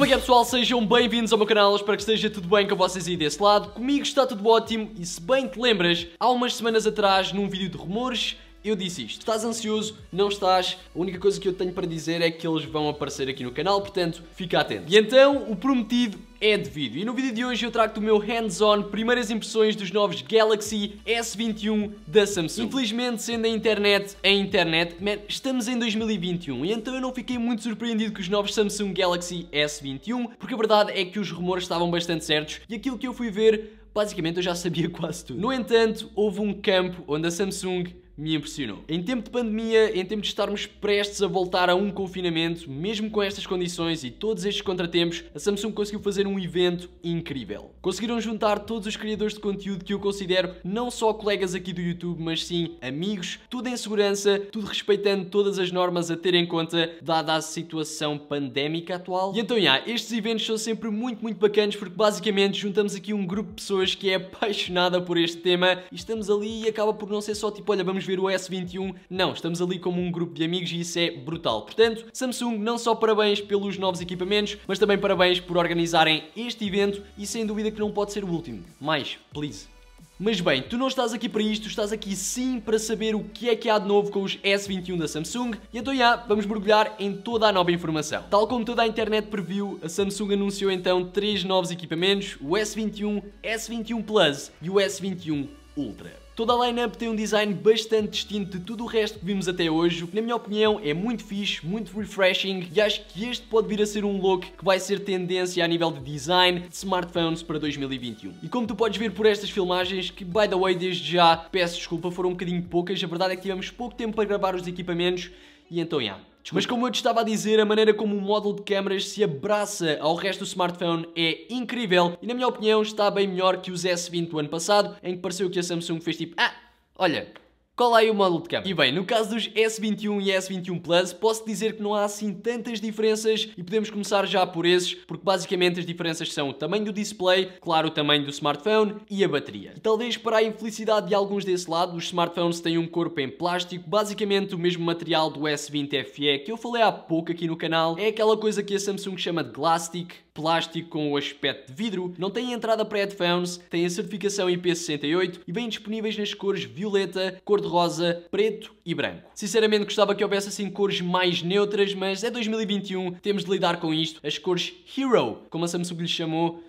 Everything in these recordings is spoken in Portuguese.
Como é que é pessoal, sejam bem-vindos ao meu canal, espero que esteja tudo bem com vocês aí desse lado Comigo está tudo ótimo e se bem te lembras, há umas semanas atrás num vídeo de rumores eu disse isto. Estás ansioso? Não estás? A única coisa que eu tenho para dizer é que eles vão aparecer aqui no canal, portanto, fica atento. E então, o prometido é devido. E no vídeo de hoje eu trago o meu hands-on primeiras impressões dos novos Galaxy S21 da Samsung. Infelizmente, sendo a internet a internet, man, estamos em 2021 e então eu não fiquei muito surpreendido com os novos Samsung Galaxy S21, porque a verdade é que os rumores estavam bastante certos e aquilo que eu fui ver, basicamente eu já sabia quase tudo. No entanto, houve um campo onde a Samsung me impressionou. Em tempo de pandemia, em tempo de estarmos prestes a voltar a um confinamento, mesmo com estas condições e todos estes contratempos, a Samsung conseguiu fazer um evento incrível. Conseguiram juntar todos os criadores de conteúdo que eu considero não só colegas aqui do YouTube, mas sim amigos, tudo em segurança, tudo respeitando todas as normas a ter em conta, dada a situação pandémica atual. E então, yeah, estes eventos são sempre muito, muito bacanas porque basicamente juntamos aqui um grupo de pessoas que é apaixonada por este tema e estamos ali e acaba por não ser só tipo, olha, vamos ver ver o S21. Não, estamos ali como um grupo de amigos e isso é brutal. Portanto, Samsung, não só parabéns pelos novos equipamentos, mas também parabéns por organizarem este evento e sem dúvida que não pode ser o último. Mais, please. Mas bem, tu não estás aqui para isto, estás aqui sim para saber o que é que há de novo com os S21 da Samsung. E então, já, vamos mergulhar em toda a nova informação. Tal como toda a internet previu, a Samsung anunciou então três novos equipamentos: o S21, S21 Plus e o S21 Ultra. Toda a lineup tem um design bastante distinto de tudo o resto que vimos até hoje, o que na minha opinião é muito fixe, muito refreshing e acho que este pode vir a ser um look que vai ser tendência a nível de design de smartphones para 2021. E como tu podes ver por estas filmagens, que by the way desde já peço desculpa, foram um bocadinho poucas, a verdade é que tivemos pouco tempo para gravar os equipamentos e então, yeah, Desculpa. Mas como eu te estava a dizer, a maneira como o módulo de câmaras se abraça ao resto do smartphone é incrível e na minha opinião está bem melhor que os S20 do ano passado, em que pareceu que a Samsung fez tipo, ah, olha, qual é o modelo de câmera? E bem, no caso dos S21 e S21 Plus, posso dizer que não há assim tantas diferenças e podemos começar já por esses, porque basicamente as diferenças são o tamanho do display, claro, o tamanho do smartphone e a bateria. E talvez para a infelicidade de alguns desse lado, os smartphones têm um corpo em plástico, basicamente o mesmo material do S20 FE que eu falei há pouco aqui no canal. É aquela coisa que a Samsung chama de Glastic, plástico com o aspecto de vidro, não têm entrada para headphones, têm a certificação IP68 e vêm disponíveis nas cores violeta, cor-de-rosa, preto e branco. Sinceramente gostava que houvesse assim cores mais neutras, mas é 2021, temos de lidar com isto. As cores Hero, como a Samsung lhe chamou,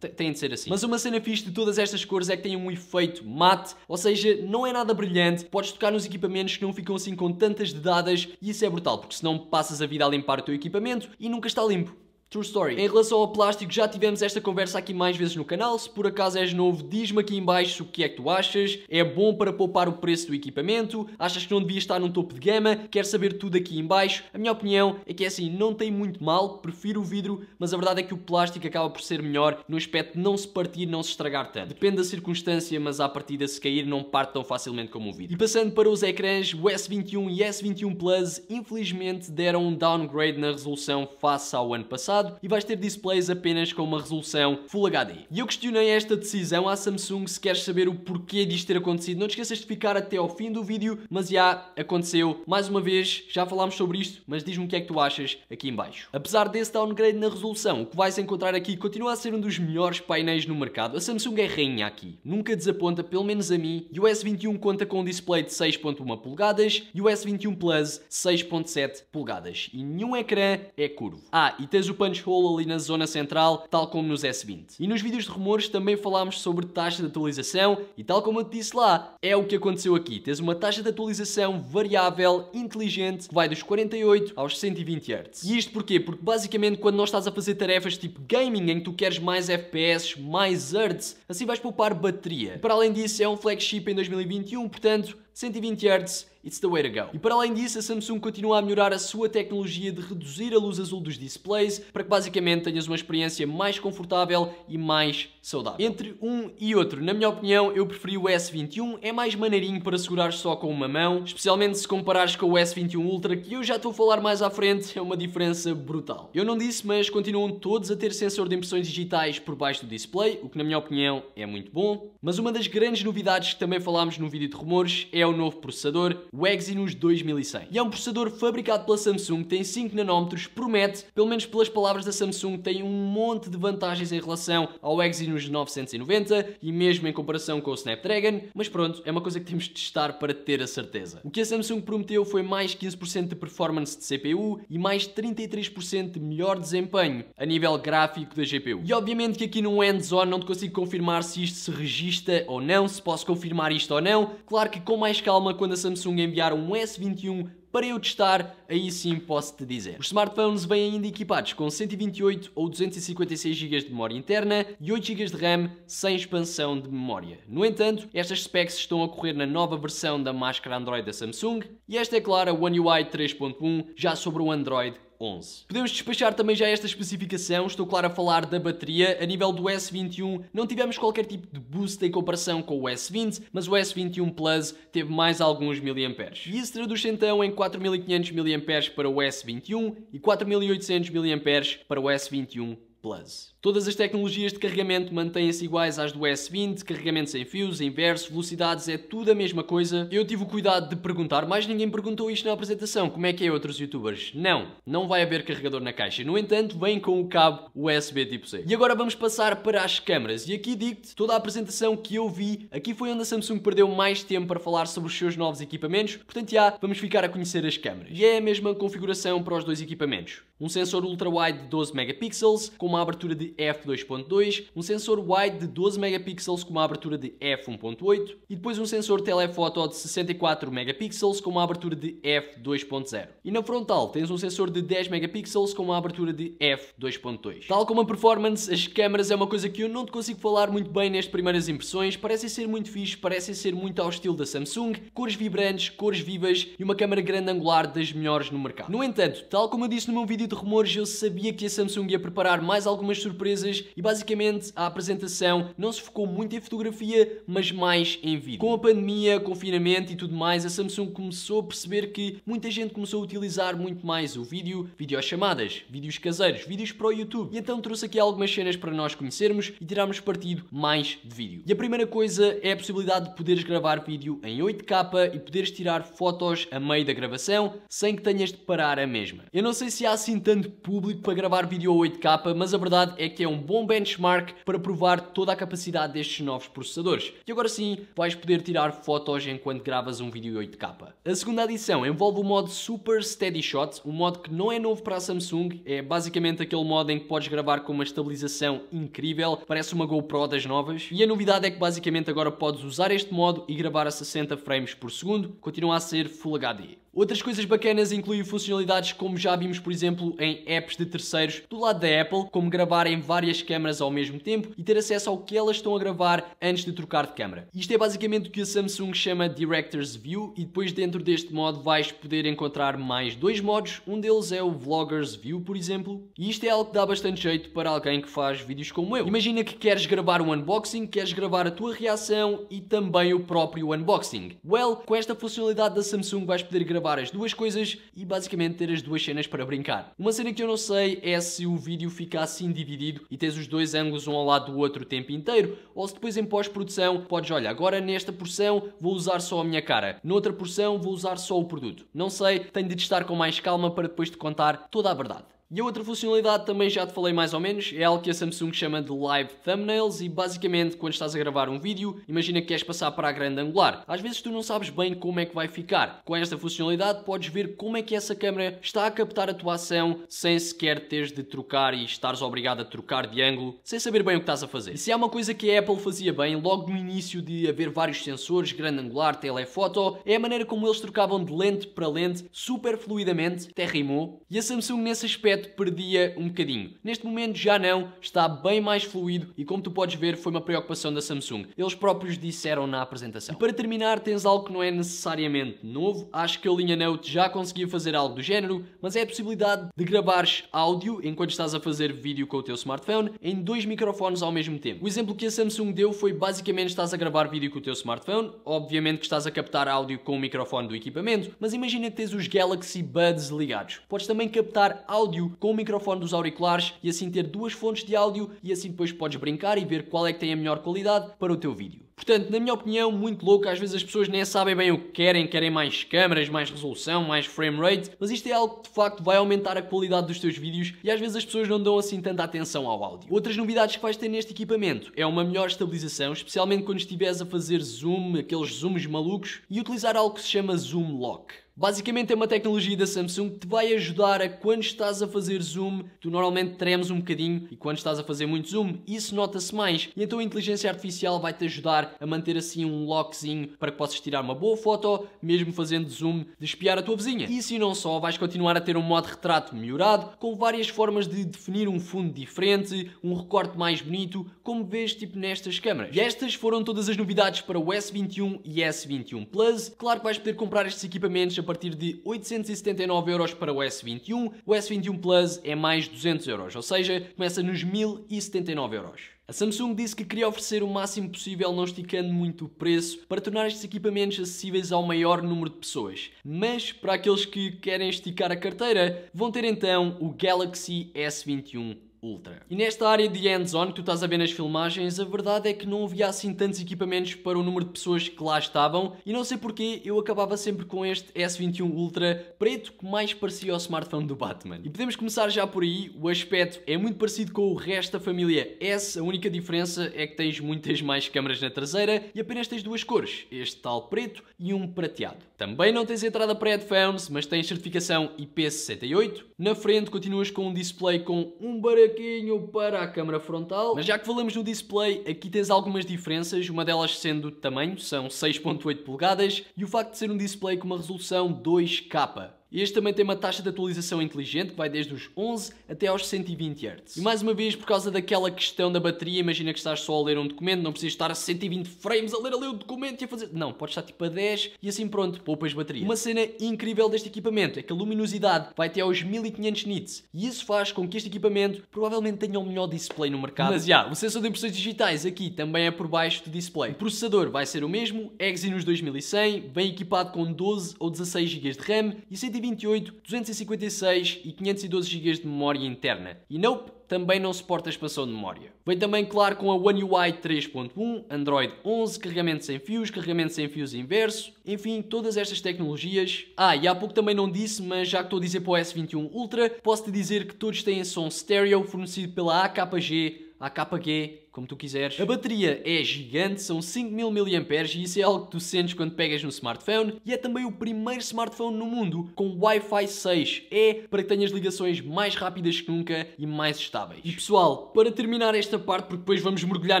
tem de ser assim. Mas uma cena fixe de todas estas cores é que tem um efeito mate, ou seja, não é nada brilhante, podes tocar nos equipamentos que não ficam assim com tantas dedadas e isso é brutal, porque senão passas a vida a limpar o teu equipamento e nunca está limpo. True story. Em relação ao plástico, já tivemos esta conversa aqui mais vezes no canal. Se por acaso és novo, diz-me aqui em baixo o que é que tu achas. É bom para poupar o preço do equipamento? Achas que não devia estar num topo de gama? Quer saber tudo aqui em baixo? A minha opinião é que é assim, não tem muito mal, prefiro o vidro, mas a verdade é que o plástico acaba por ser melhor no aspecto de não se partir, não se estragar tanto. Depende da circunstância, mas à partida se cair não parte tão facilmente como o vidro. E passando para os ecrãs, o S21 e S21 Plus infelizmente deram um downgrade na resolução face ao ano passado lado e vais ter displays apenas com uma resolução Full HD. E eu questionei esta decisão à Samsung se queres saber o porquê disto ter acontecido. Não te esqueças de ficar até ao fim do vídeo, mas já aconteceu. Mais uma vez, já falámos sobre isto, mas diz-me o que é que tu achas aqui em baixo. Apesar desse downgrade na resolução, o que vais encontrar aqui continua a ser um dos melhores painéis no mercado. A Samsung é rainha aqui. Nunca desaponta, pelo menos a mim. E o S21 conta com um display de 6.1 polegadas e o S21 Plus 6.7 polegadas. E nenhum ecrã é curvo. Ah, e tens o painel punch hole ali na zona central, tal como nos S20. E nos vídeos de rumores também falámos sobre taxa de atualização e tal como eu te disse lá, é o que aconteceu aqui. Tens uma taxa de atualização variável, inteligente, que vai dos 48 aos 120 Hz. E isto porquê? Porque basicamente quando não estás a fazer tarefas tipo gaming, em que tu queres mais FPS, mais Hz, assim vais poupar bateria. E para além disso, é um flagship em 2021, portanto 120 Hz, it's the way to go. E para além disso, a Samsung continua a melhorar a sua tecnologia de reduzir a luz azul dos displays para que basicamente tenhas uma experiência mais confortável e mais saudável. Entre um e outro, na minha opinião, eu preferi o S21, é mais maneirinho para segurar só com uma mão, especialmente se comparares com o S21 Ultra, que eu já estou a falar mais à frente, é uma diferença brutal. Eu não disse, mas continuam todos a ter sensor de impressões digitais por baixo do display, o que na minha opinião é muito bom. Mas uma das grandes novidades que também falámos no vídeo de rumores é é o novo processador, o Exynos 2100. E é um processador fabricado pela Samsung, tem 5 nanómetros, promete, pelo menos pelas palavras da Samsung, tem um monte de vantagens em relação ao Exynos 990 e mesmo em comparação com o Snapdragon, mas pronto, é uma coisa que temos de testar para ter a certeza. O que a Samsung prometeu foi mais 15% de performance de CPU e mais 33% de melhor desempenho a nível gráfico da GPU. E obviamente que aqui no hands-on não te consigo confirmar se isto se registra ou não, se posso confirmar isto ou não. Claro que com mais mais calma quando a Samsung enviar um S21 para eu testar, aí sim posso te dizer. Os smartphones vêm ainda equipados com 128 ou 256 GB de memória interna e 8 GB de RAM sem expansão de memória. No entanto, estas specs estão a correr na nova versão da máscara Android da Samsung e esta é claro a One UI 3.1 já sobre o Android 11. Podemos despachar também já esta especificação, estou claro a falar da bateria. A nível do S21 não tivemos qualquer tipo de boost em comparação com o S20, mas o S21 Plus teve mais alguns miliamperes. E isso traduz então em 4500 miliamperes para o S21 e 4800 miliamperes para o S21 Plus. Todas as tecnologias de carregamento mantêm-se iguais às do S20, carregamento sem fios, inverso, velocidades, é tudo a mesma coisa. Eu tive o cuidado de perguntar, mas ninguém perguntou isto na apresentação, como é que é outros youtubers. Não, não vai haver carregador na caixa. No entanto, vem com o cabo USB tipo C. E agora vamos passar para as câmaras. E aqui digo-te, toda a apresentação que eu vi, aqui foi onde a Samsung perdeu mais tempo para falar sobre os seus novos equipamentos. Portanto, já, vamos ficar a conhecer as câmaras. E é a mesma configuração para os dois equipamentos um sensor ultra-wide de 12 megapixels com uma abertura de f2.2, um sensor wide de 12 megapixels com uma abertura de f1.8 e depois um sensor telefoto de 64 megapixels com uma abertura de f2.0. E na frontal tens um sensor de 10 megapixels com uma abertura de f2.2. Tal como a performance, as câmaras é uma coisa que eu não te consigo falar muito bem nestas primeiras impressões, parecem ser muito fixe, parecem ser muito ao estilo da Samsung, cores vibrantes, cores vivas e uma câmera grande angular das melhores no mercado. No entanto, tal como eu disse no meu vídeo de rumores, eu sabia que a Samsung ia preparar mais algumas surpresas e basicamente a apresentação não se focou muito em fotografia, mas mais em vídeo. Com a pandemia, confinamento e tudo mais, a Samsung começou a perceber que muita gente começou a utilizar muito mais o vídeo, videochamadas, vídeos caseiros, vídeos para o YouTube. E então trouxe aqui algumas cenas para nós conhecermos e tirarmos partido mais de vídeo. E a primeira coisa é a possibilidade de poderes gravar vídeo em 8K e poderes tirar fotos a meio da gravação sem que tenhas de parar a mesma. Eu não sei se há assim tanto público para gravar vídeo a 8K, mas a verdade é que é um bom benchmark para provar toda a capacidade destes novos processadores. E agora sim, vais poder tirar fotos enquanto gravas um vídeo a 8K. A segunda adição envolve o modo Super Steady Shot, um modo que não é novo para a Samsung, é basicamente aquele modo em que podes gravar com uma estabilização incrível, parece uma GoPro das novas. E a novidade é que basicamente agora podes usar este modo e gravar a 60 frames por segundo, continua a ser Full HD. Outras coisas bacanas incluem funcionalidades como já vimos, por exemplo, em apps de terceiros do lado da Apple, como gravarem várias câmaras ao mesmo tempo e ter acesso ao que elas estão a gravar antes de trocar de câmara. Isto é basicamente o que a Samsung chama Director's View e depois dentro deste modo vais poder encontrar mais dois modos, um deles é o Vlogger's View, por exemplo, e isto é algo que dá bastante jeito para alguém que faz vídeos como eu. Imagina que queres gravar um unboxing, queres gravar a tua reação e também o próprio unboxing. Well, com esta funcionalidade da Samsung vais poder gravar gravar as duas coisas e basicamente ter as duas cenas para brincar. Uma cena que eu não sei é se o vídeo fica assim dividido e tens os dois ângulos um ao lado do outro o tempo inteiro, ou se depois em pós-produção podes, olha, agora nesta porção vou usar só a minha cara, noutra porção vou usar só o produto. Não sei, tenho de estar com mais calma para depois te contar toda a verdade. E a outra funcionalidade também já te falei mais ou menos, é algo que a Samsung chama de Live Thumbnails e basicamente quando estás a gravar um vídeo, imagina que queres passar para a grande angular. Às vezes tu não sabes bem como é que vai ficar. Com esta funcionalidade podes ver como é que essa câmera está a captar a tua ação sem sequer teres de trocar e estares obrigado a trocar de ângulo sem saber bem o que estás a fazer. E se há uma coisa que a Apple fazia bem logo no início de haver vários sensores, grande angular, telefoto, é a maneira como eles trocavam de lente para lente super fluidamente, até rimou. E a Samsung nesse aspecto aspecto perdia um bocadinho. Neste momento já não, está bem mais fluido e como tu podes ver foi uma preocupação da Samsung. Eles próprios disseram na apresentação. E para terminar tens algo que não é necessariamente novo, acho que a linha Note já conseguia fazer algo do género, mas é a possibilidade de gravares áudio enquanto estás a fazer vídeo com o teu smartphone em dois microfones ao mesmo tempo. O exemplo que a Samsung deu foi basicamente estás a gravar vídeo com o teu smartphone, obviamente que estás a captar áudio com o microfone do equipamento, mas imagina que tens os Galaxy Buds ligados. Podes também captar áudio com o microfone dos auriculares e assim ter duas fontes de áudio e assim depois podes brincar e ver qual é que tem a melhor qualidade para o teu vídeo. Portanto, na minha opinião, muito louco, às vezes as pessoas nem sabem bem o que querem, querem mais câmaras, mais resolução, mais frame rate, mas isto é algo que de facto vai aumentar a qualidade dos teus vídeos e às vezes as pessoas não dão assim tanta atenção ao áudio. Outras novidades que vais ter neste equipamento é uma melhor estabilização, especialmente quando estiveres a fazer zoom, aqueles zooms malucos, e utilizar algo que se chama zoom lock. Basicamente é uma tecnologia da Samsung que te vai ajudar a quando estás a fazer zoom, tu normalmente tremes um bocadinho e quando estás a fazer muito zoom, isso nota-se mais. E então a inteligência artificial vai te ajudar a manter assim um lockzinho para que possas tirar uma boa foto, mesmo fazendo zoom, de espiar a tua vizinha. E se não só, vais continuar a ter um modo retrato melhorado, com várias formas de definir um fundo diferente, um recorte mais bonito, como vês tipo nestas câmaras. E estas foram todas as novidades para o S21 e S21 Plus. Claro que vais poder comprar estes equipamentos a partir de 879 euros para o S21. O S21 Plus é mais 200 euros, ou seja, começa nos 1079 euros. A Samsung disse que queria oferecer o máximo possível, não esticando muito o preço, para tornar estes equipamentos acessíveis ao maior número de pessoas. Mas, para aqueles que querem esticar a carteira, vão ter então o Galaxy S21 Ultra. E nesta área de hands-on que tu estás a ver nas filmagens, a verdade é que não havia assim tantos equipamentos para o número de pessoas que lá estavam e não sei porquê eu acabava sempre com este S21 Ultra preto que mais parecia o smartphone do Batman. E podemos começar já por aí, o aspecto é muito parecido com o resto da família S, a única diferença é que tens muitas mais câmaras na traseira e apenas tens duas cores, este tal preto e um prateado. Também não tens entrada para headphones, mas tens certificação IP68. Na frente continuas com um display com um barulho fraquinho para a câmera frontal. Mas já que falamos no display, aqui tens algumas diferenças, uma delas sendo o tamanho, são 6.8 polegadas, e o facto de ser um display com uma resolução 2K. Este também tem uma taxa de atualização inteligente que vai desde os 11 até aos 120 Hz. E mais uma vez, por causa daquela questão da bateria, imagina que estás só a ler um documento, não precisas estar a 120 frames a ler ali o documento e a fazer... Não, podes estar tipo a 10 e assim pronto, poupas bateria. Uma cena incrível deste equipamento é que a luminosidade vai até aos 1500 nits e isso faz com que este equipamento provavelmente tenha o melhor display no mercado. Mas já, yeah, o sensor de impressões digitais aqui também é por baixo do display. O processador vai ser o mesmo, Exynos 2100, bem equipado com 12 ou 16 GB de RAM e 120 128, 256 e 512 GB de memória interna. E nope, também não suporta expansão de memória. Vem também, claro, com a One UI 3.1, Android 11, carregamento sem fios, carregamento sem fios inverso, enfim, todas estas tecnologias. Ah, e há pouco também não disse, mas já que estou a dizer para o S21 Ultra, posso-te dizer que todos têm som stereo fornecido pela AKG, AKG como tu quiseres. A bateria é gigante, são 5000 mAh e isso é algo que tu sentes quando pegas no smartphone e é também o primeiro smartphone no mundo com Wi-Fi 6. É para que tenhas ligações mais rápidas que nunca e mais estáveis. E pessoal, para terminar esta parte, porque depois vamos mergulhar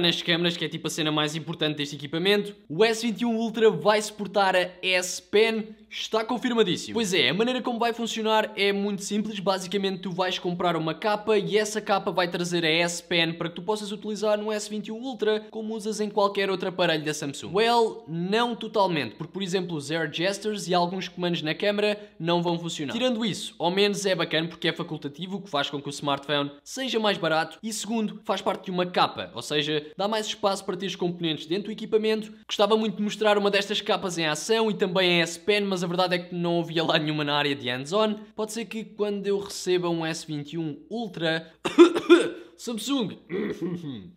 nas câmaras, que é tipo a cena mais importante deste equipamento, o S21 Ultra vai suportar a S Pen Está confirmadíssimo. Pois é, a maneira como vai funcionar é muito simples. Basicamente, tu vais comprar uma capa e essa capa vai trazer a S Pen para que tu possas utilizar no S21 Ultra como usas em qualquer outro aparelho da Samsung? Well, não totalmente, porque por exemplo os Air Gestures e alguns comandos na câmera não vão funcionar. Tirando isso, ao menos é bacana porque é facultativo, o que faz com que o smartphone seja mais barato e segundo, faz parte de uma capa, ou seja, dá mais espaço para ter os componentes dentro do equipamento. Gostava muito de mostrar uma destas capas em ação e também em S Pen, mas a verdade é que não havia lá nenhuma na área de hands-on. Pode ser que quando eu receba um S21 Ultra Samsung hum, hum, hum,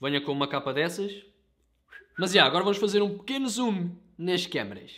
venha com uma capa dessas. Mas já, agora vamos fazer um pequeno zoom nas câmeras.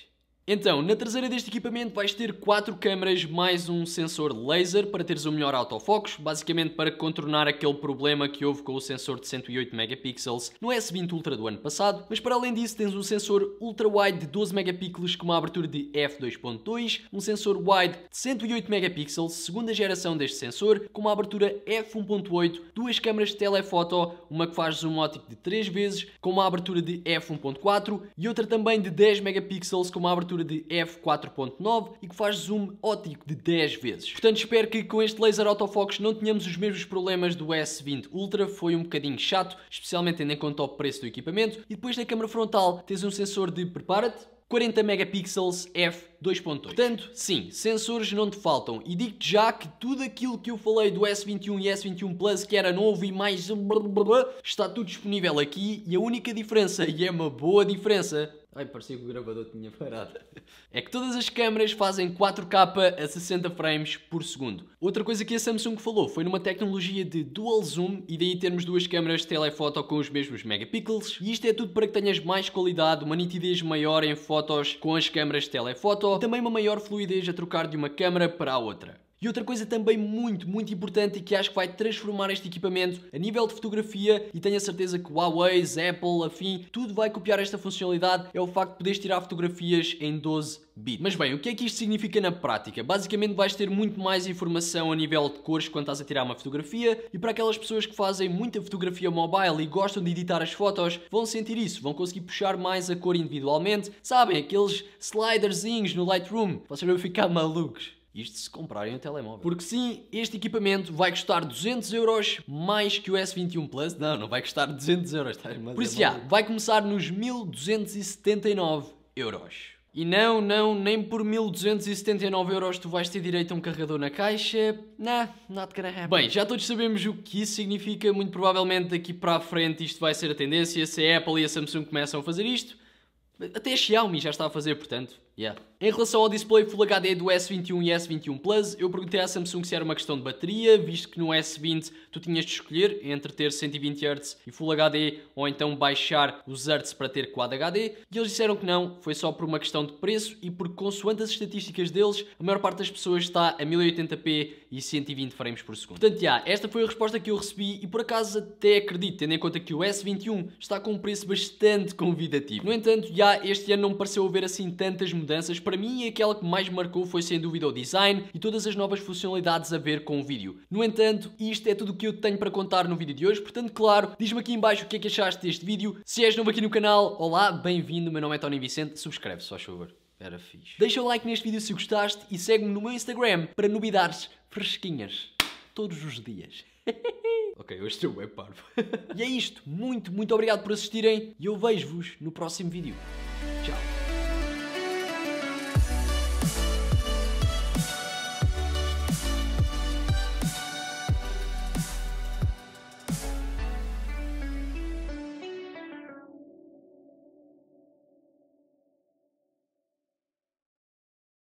Então, na traseira deste equipamento vais ter quatro câmaras mais um sensor laser para teres o um melhor autofocus, basicamente para contornar aquele problema que houve com o sensor de 108 megapixels no S20 Ultra do ano passado, mas para além disso tens um sensor ultra-wide de 12 megapixels com uma abertura de f2.2, um sensor wide de 108 megapixels, segunda geração deste sensor, com uma abertura f1.8, duas câmaras de telefoto, uma que faz zoom óptico de 3 vezes, com uma abertura de f1.4 e outra também de 10 megapixels com uma abertura de f4.9 e que faz zoom ótico de 10 vezes. Portanto, espero que com este laser autofocus não tenhamos os mesmos problemas do S20 Ultra, foi um bocadinho chato, especialmente tendo em conta o preço do equipamento. E depois na câmara frontal tens um sensor de prepara-te, 40 megapixels f 2.8. Portanto, sim, sensores não te faltam e digo-te já que tudo aquilo que eu falei do S21 e S21 Plus que era novo e mais está tudo disponível aqui e a única diferença, e é uma boa diferença, Ai, parecia que o gravador tinha parado. É que todas as câmeras fazem 4K a 60 frames por segundo. Outra coisa que a Samsung falou foi numa tecnologia de dual zoom e daí termos duas câmeras de telefoto com os mesmos megapixels. E isto é tudo para que tenhas mais qualidade, uma nitidez maior em fotos com as câmeras de telefoto e também uma maior fluidez a trocar de uma câmera para a outra. E outra coisa também muito, muito importante e que acho que vai transformar este equipamento a nível de fotografia e tenho a certeza que Huawei, Apple, afim, tudo vai copiar esta funcionalidade é o facto de poderes tirar fotografias em 12 bits. Mas bem, o que é que isto significa na prática? Basicamente vais ter muito mais informação a nível de cores quando estás a tirar uma fotografia e para aquelas pessoas que fazem muita fotografia mobile e gostam de editar as fotos vão sentir isso, vão conseguir puxar mais a cor individualmente. Sabem, aqueles sliderzinhos no Lightroom, vocês vão ficar malucos. Isto se comprarem um telemóvel. Porque sim, este equipamento vai custar 200 euros mais que o S21 Plus. Não, não vai custar 200 euros. Tá? Mas Por isso é já, vai começar nos 1279 euros. E não, não, nem por 1279 euros tu vais ter direito a um carregador na caixa. Nah, not gonna happen. Bem, já todos sabemos o que isso significa. Muito provavelmente daqui para a frente isto vai ser a tendência. Se a Apple e a Samsung começam a fazer isto, até a Xiaomi já está a fazer, portanto. Yeah. Em relação ao display Full HD do S21 e S21 Plus, eu perguntei à Samsung se era uma questão de bateria, visto que no S20 tu tinhas de escolher entre ter 120Hz e Full HD ou então baixar os Hz para ter Quad HD, e eles disseram que não, foi só por uma questão de preço e porque consoante as estatísticas deles, a maior parte das pessoas está a 1080p e 120 frames por segundo. Portanto, yeah, esta foi a resposta que eu recebi e por acaso até acredito, tendo em conta que o S21 está com um preço bastante convidativo. No entanto, já yeah, este ano não me pareceu haver assim tantas mudanças, para mim aquela que mais marcou foi sem dúvida o design e todas as novas funcionalidades a ver com o vídeo. No entanto, isto é tudo o que eu tenho para contar no vídeo de hoje, portanto, claro, diz-me aqui em baixo o que é que achaste deste vídeo. Se és novo aqui no canal, olá, bem-vindo, meu nome é Tony Vicente, subscreve-se, faz favor. Era fixe. Deixa o like neste vídeo se gostaste e segue-me no meu Instagram para novidades fresquinhas todos os dias. ok, hoje estou bem parvo. e é isto. Muito, muito obrigado por assistirem e eu vejo-vos no próximo vídeo. Tchau.